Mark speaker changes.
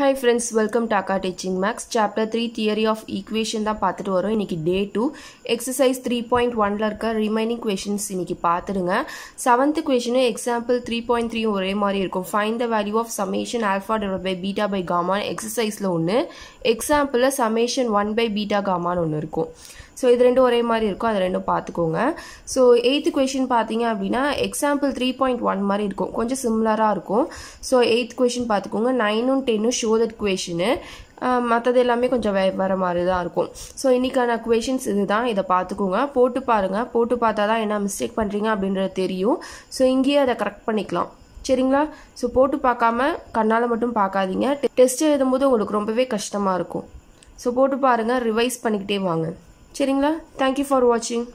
Speaker 1: hi friends welcome டாக்கா teaching maths chapter three theory of equation தான் பார்த்துட்டு வரோம் இன்றைக்கி day two exercise three point ஒனில் இருக்க ரிமைனிங் கொஷின்ஸ் இன்றைக்கி பார்த்துடுங்க செவன்த்து கொஷினும் எக்ஸாம்பிள் த்ரீ பாயிண்ட் த்ரீ ஒரே மாதிரி இருக்கும் find the value of summation alpha divide by beta by common எக்ஸசைஸில் ஒன்று எக்ஸாம்பிளில் சமேஷன் ஒன் பை பீட்டா காமான்னு ஒன்று இருக்கும் ஸோ இது ரெண்டும் ஒரே மாதிரி இருக்கும் அது ரெண்டும் பார்த்துக்கோங்க ஸோ எயித்து கொஷின் பார்த்தீங்க அப்படின்னா எக்ஸாம்பிள் த்ரீ பாயிண்ட் ஒன் மாதிரி இருக்கும் கொஞ்சம் சிம்லராக இருக்கும் ஸோ எயித் கொஷின் பார்த்துக்கோங்க நைனும் டென்னும் ஷோ ஷோ தட் கொஷினு மற்றது எல்லாமே கொஞ்சம் வே வர மாதிரி தான் இருக்கும் ஸோ இன்றைக்கான குவேஷன்ஸ் இது தான் இதை பார்த்துக்கோங்க போட்டு பாருங்கள் போட்டு பார்த்தா தான் என்ன மிஸ்டேக் பண்ணுறீங்க அப்படின்றது தெரியும் ஸோ இங்கேயே அதை கரெக்ட் பண்ணிக்கலாம் சரிங்களா ஸோ போட்டு பார்க்காம கண்ணால் மட்டும் பார்க்காதீங்க டெஸ்ட் எழுதும்போது உங்களுக்கு ரொம்பவே கஷ்டமாக இருக்கும் ஸோ போட்டு பாருங்கள் ரிவைஸ் பண்ணிக்கிட்டே வாங்க சரிங்களா தேங்க்யூ ஃபார் வாட்சிங்